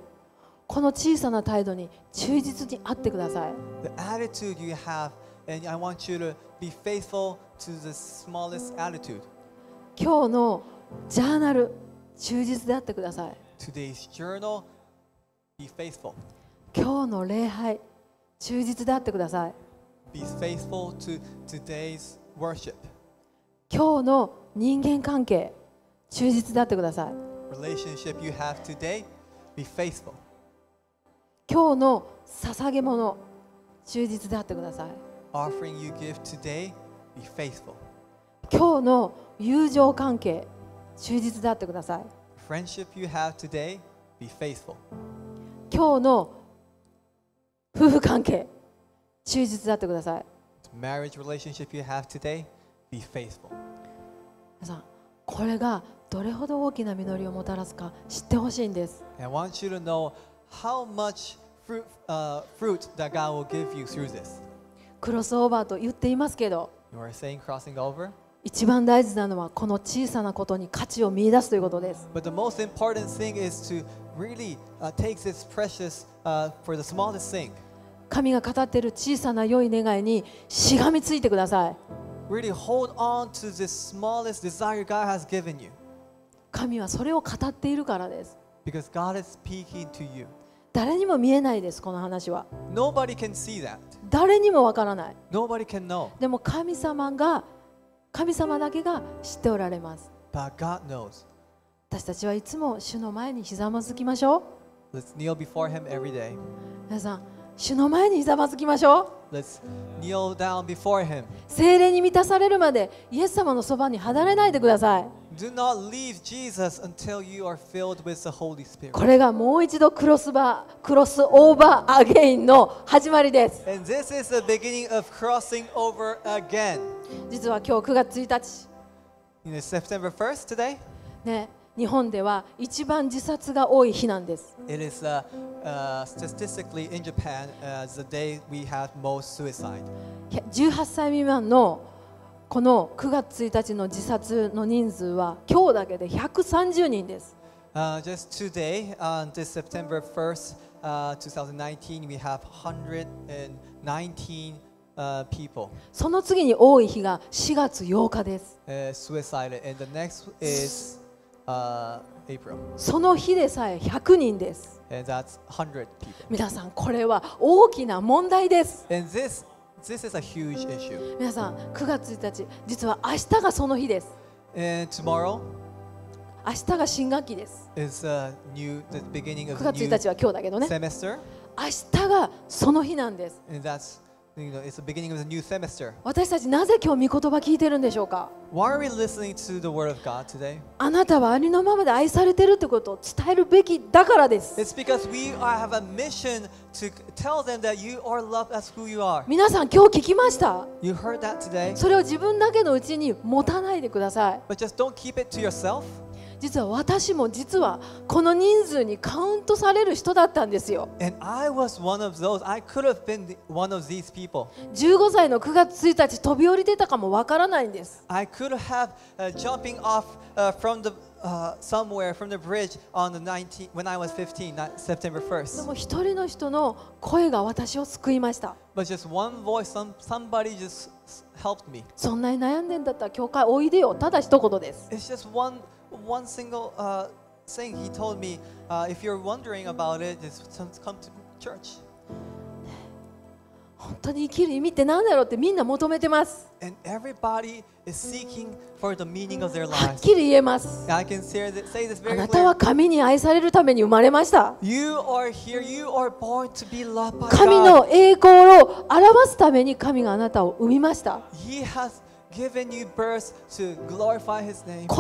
この小さな態度に忠実にあってください。The attitude you have and I want you to be faithful to the smallest attitude. 今日のジャーナル、忠実であってください。today's journal, be faithful. 今日の礼拝、忠実であってください。Be faithful to today's worship. 今日の人間関係、忠実であってください。Relationship you have today, be faithful. 今日の捧げ物、忠実であってください。Offering you give today, be faithful. 今日の友情関係、忠実であってください。friendship you have today, be faithful. 今日の夫婦関係、忠実だってください。marriage relationship you have today, be faithful. 皆さん、これがどれほど大きな実りをもたらすか知ってほしいんです。I want you to know how much fruit,、uh, fruit that God will give you through this. クロスオーバーと言っていますけど。You are saying crossing over? 一番大事なのはこの小さなことに価値を見出すということです。But the most important thing is to really、uh, take this precious、uh, for the smallest thing. 神が語っている小さな良い願いにしがみついてください。Really hold on to this smallest desire God has given you. 神はそれを語っているからです。Because God is speaking to you. 誰にも見えないです、この話は。Nobody can see that. 誰にもわからない。Nobody can know. でも神様が神様だけが知っておられます。But God knows. 私たちはいつも主の前にひざまずきましょう。Let's kneel before him every day. 皆さん、主の前にひざまずきましょう。Let's kneel down before him. 精霊に満たされるまでイエス様のそばに離れないでください。Do not leave Jesus until you are filled with the Holy Spirit. これがもう一度クロスバー、クロスオーバーアゲインの始まりです。And this is the beginning of crossing over again. 実は今日9月1日。You know, September 1st today? ね。日本では一番自殺が多い日なんです。It is, uh, uh, statistically in Japan, uh, the day we have most suicide. 18歳未満のこの9月1日の自殺の人数は今日だけで130人です。Uh, just today, on this September 1st, uh, 2019, we have 119 Uh, その次に多い日が4月8日です。Uh, suicide. And the next is その日でさえ100人です。皆さん、これは大きな問題です。This, this 皆さん、9月1日、実は明日がその日です。Tomorrow, 明日が新学期です。New, 9月1日は今日だけどね。Semester? 明日がその日なんです。私たちなぜ今日、御言葉を聞いてるんでしょうかあなたはありのままで愛されてるってことを伝えるべきだからです。皆さん、今日聞きました。それを自分だけのうちに持たないでください。実は私も実はこの人数にカウントされる人だったんですよ。15歳の9月1日飛び降りてたかもわからないんです。I could have、uh, jumping off、uh, from the Uh, somewhere from the bridge on the 19 when I was 15, September 1st. でも一人の人の声が私を救いました。But just one voice, some, somebody just helped me. そんなに悩んでんだったら教会おいでよ。ただ一言です。It's just one one single uh, thing he told me uh, if you're wondering about it, to is come to church. 本当に生きる意味って何だろうってみんな求めてます。はっきり言えます。あなたは神に愛されるために生まれました。神の栄光を表すために神があなたを生みました。こ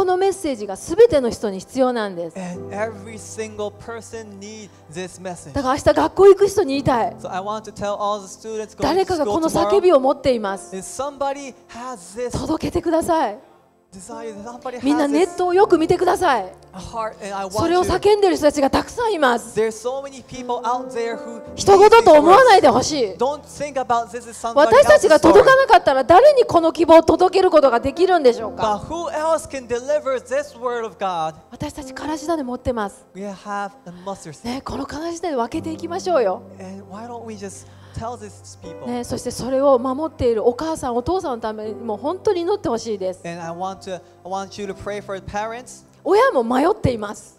のメッセージがすべての人に必要なんです。だから明日学校行く人に言いたい。誰かがこの叫びを持っています。届けてください。みんなネットをよく見てください。それを叫んでる人たちがたくさんいます。人事と思わないでほしい。私たちが届かなかったら誰にこの希望を届けることができるんでしょうか私たち、からしで持ってます。ね、このからしで分けていきましょうよ。ね、そしてそれを守っているお母さん、お父さんのためにも本当に祈ってほしいです。親も迷っています。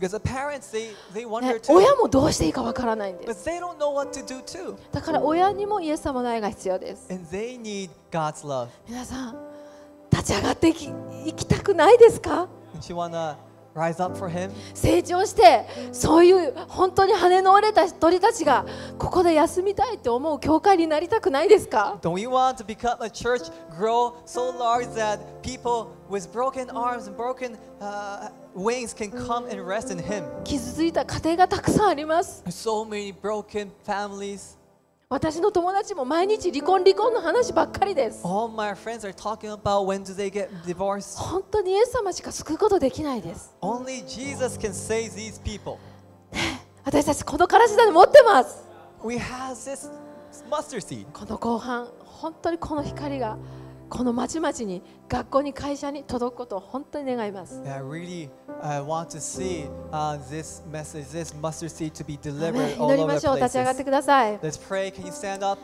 親もどうしていいかわからないんです。だから親にもイエス様の愛が必要です。皆さん、立ち上がっていきいきたくないですか成長してそういう本当に羽の折れた人たちがここで休みたいって思う教会になりたくないですか Wings can come and rest in h i 傷ついた家庭がたくさんあります。s 私の友達も毎日離婚離婚の話ばっかりです。All my friends are talking about when do they get divorced. 本当にイエス様しか救うことできないです。Only Jesus can save these people. 私たちこのからし種持ってます。We have this mustard seed. この後半、本当にこの光が。この町々に学校に会社に届くことを本当に願います。I really I want to see、uh, this message, this mustard seed to be delivered all over the places. 祈りましょう。立ち上がってください。Let's pray. Can you stand up?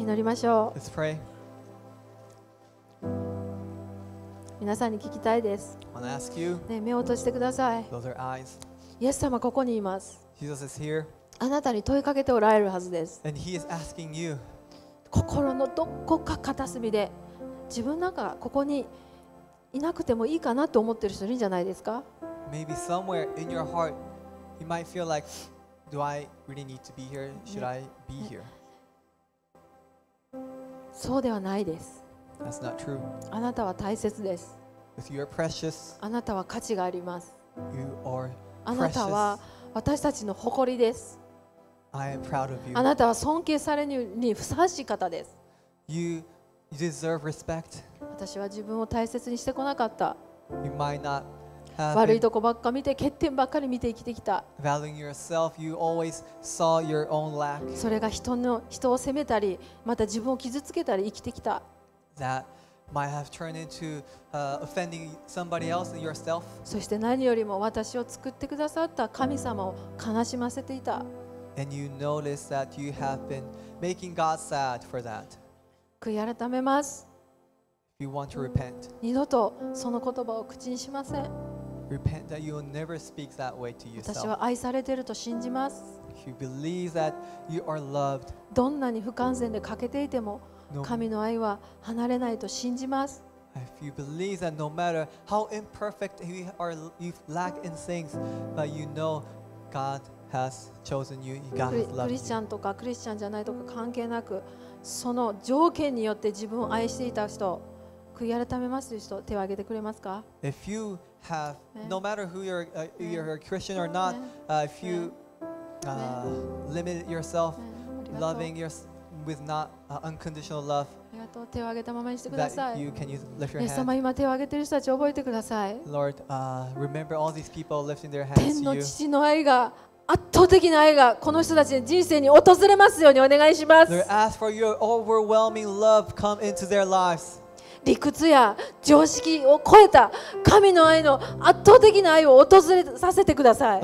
祈りましょう。Let's pray. 皆さんに聞きたいです。I ask you, ね、目を閉じてください。Those are eyes. イエス様ここにいます。Jesus is here. あなたに問いかけておられるはずです。And he is asking you. 心のどこか片隅で。自分なんかここにいなくてもいいかなと思ってる人いるんじゃないですか Maybe somewhere in your heart you might feel like do I really need to be here? Should I be here? そうではないです That's not true. あなたは大切です With you are precious. あなたは価値があります You are precious. あなたは私たちの誇りです I am proud of you. あなたは尊敬されるにふさわしい方です You You deserve respect. 私は自分を大切にしてこなかった。You might not 悪いとこばっか見て欠点ばっかり見て生きてきた yourself, それが人の人を責めたりまた自分を傷つけたり生きてきた into,、uh, yourself, そして何よりも私を作ってくださった神様を悲しませていた you you 悔い改めます。二度とその言葉を口にしません。私は愛されていると信じます。どんなに不完全で欠けていても、神の愛は離れないと信じます。If you believe that no matter how imperfect you are, you lack in things, but you know God has chosen you, God has loved you. クリスチャンとかクリスチャンじゃないとか関係なく、その条件によって自分を愛していた人悔い改めますという人手を挙げてくれますか If you have, no matter who you're,、uh, you're a Christian or not,、uh, if you、uh, limit yourself loving your, with not、uh, unconditional love, ありがとう手を挙げたままにしてください。You can use, lift your イエス様、今手を挙げている人たち覚えてください。Lord,、uh, remember all these people lifting their hands 天の父の愛が的な愛がこの人たちの人生に訪れますようにお願いします。理屈や常識を超えた神の愛の圧倒的な愛を訪れさせてください。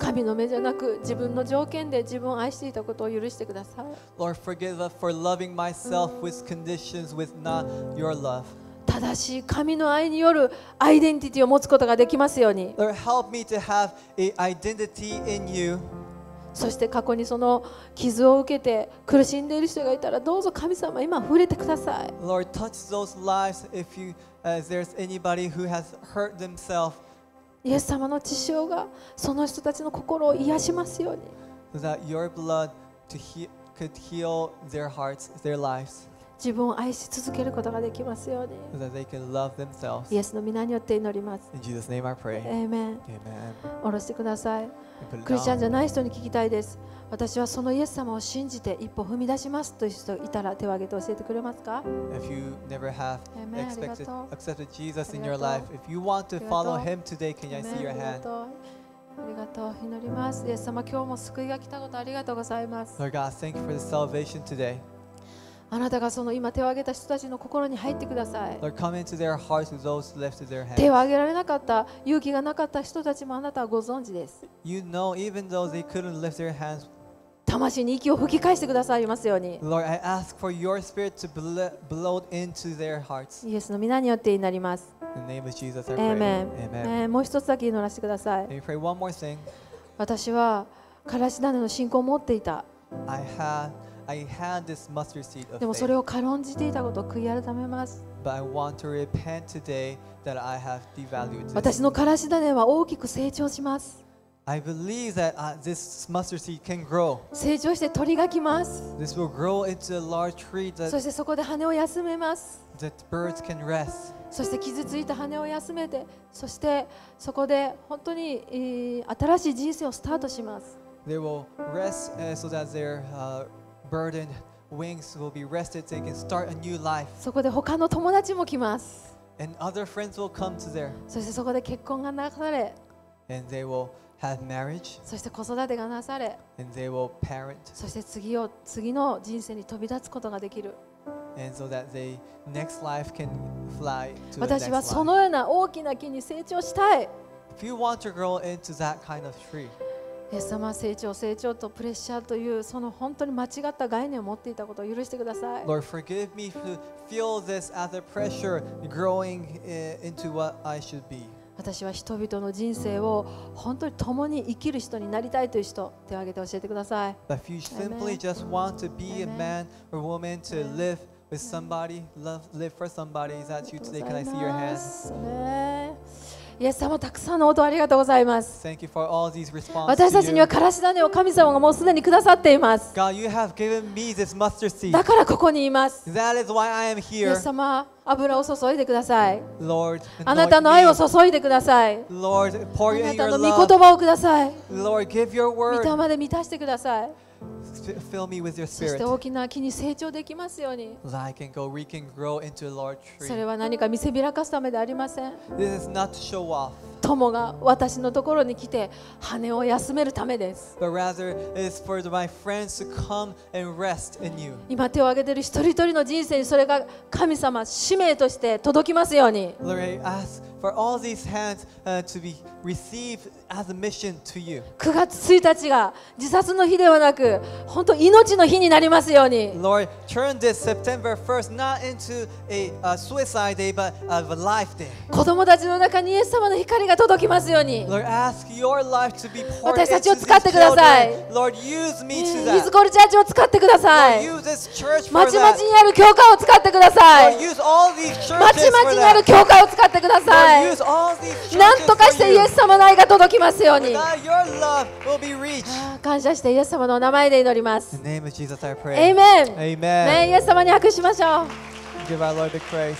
神の目じゃなく自分の条件で自分を愛していたことを許してください。Lord, forgive us for loving myself with c 正しい神の愛によるアイデンティティを持つことができますように。Lord, help me to have an identity in you. そして過去にその傷を受けて苦しんでいる人がいたらどうぞ神様今触れてください。Lord, touch those lives if you, as there's anybody who has hurt themselves. イエス様の血潮がその人たちの心を癒しますように。So that your blood to he could heal their hearts, their lives. 自分を愛し続けることができますように。s イエスの皆によって祈ります。イエスの皆によって祈ります。おろしてください。クリスチャンじゃない人に聞きたいです。私はそのイエス様を信じて一歩踏み出しますという人いたら手を挙げて教えてくれますか ?If you never have expected, accepted Jesus in your life, if you want to follow him today, can I see your hand? ありがとう。祈ります。イエス様、今日も救いが来たことありがとうございます。Lord God, thank you for the s a l あなたがその今手を挙げた人たちの心に入ってください。手を挙げられなかった、勇気がなかった人たちもあなたはご存知です。You k n o 魂に息を吹き返してくださいますように。イエスの皆によって祈ります。Jesus, Amen. もう一つだけ祈らせてください。私はからし種の信仰を持っていた。I h でもそれを軽んじていたことを悔い改めます。私のからし種は大きく成長します。I believe that、uh, this mustard seed can grow. This will grow into a large tree that t h a birds can rest. そして傷ついた羽を休めて、そしてそこで本当に、新しい人生をスタートします。They will rest、uh, so that their、u burdened, wings will be rested, they can start a new life. そこで他の友達も来ます。And other friends will come to there. そしてそこで結婚がなされ。And they will have marriage. そして子育てがなされ。And they will parent. そして次を次の人生に飛び立つことができる。And so that they next life can fly to 私はそのような大きな木に成長したい。If you want to grow into that kind of tree. イエス様成長成長とプレッシャーというその本当に間違った概念を持っていたことを許してください。Lord, forgive me to feel this as a pressure growing into what I should be. 私は人々の人生を本当に共に生きる人になりたいという人、手を挙げて教えてください。But if you simply just want to be a man or woman to live with somebody, love, live for somebody, is that you today? Can I see your hands? イエス様たくさんの応答ありがとうございます。私たちにはからし種を神様がもうすでにくださっています。だからここにいます。イエス様、油を注いでください。あなたの愛を注いでください。あなたの御言葉をください。御霊で満たしてください。Fill m そして大きな木に成長できますように。それは何か見せびらかすためでありません。This is 友が私のところに来て羽を休めるためです。But rather, it is f o 今手を挙げている一人一人の人生にそれが神様使命として届きますように。Lord, I a s for all these hands、uh, to be received as a mission to you. 9月1日が自殺の日ではなく、本当命の日になりますように。Lord, turn this September 1st not into a、uh, suicide day, but of a life day. 子供たちの中にイエス様の光が届きますように。Lord, ask your life to be poured 私たちを使ってください。Lord, use me to that. イズコールチャーチを使ってください。Lord, use this church for that. まちまちにある教会を使ってください。Lord, use all these churches for that. まちまちにある教会を使ってください。さい何とかしてイエス様の愛が届きますように感謝してイエス様のお名前で祈りますイイエス様に拍手しましょう Give our Lord the r a e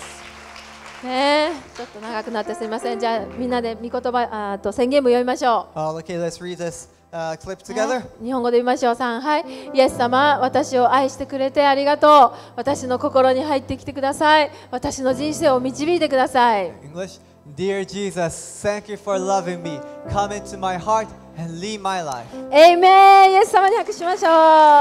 ねちょっと長くなってすみません。じゃあみんなで御言葉あと宣言も読みましょう。Oh, okay, let's read this. Uh, clip together. 日本語で見ましょう。ん。はい。イエス様、私を愛してくれてありがとう。私の心に入ってきてください。私の人生を導いてください。English. Dear Jesus, thank you for loving me. Come into my heart and lead my life. エイメンイエス様に拍手しましょう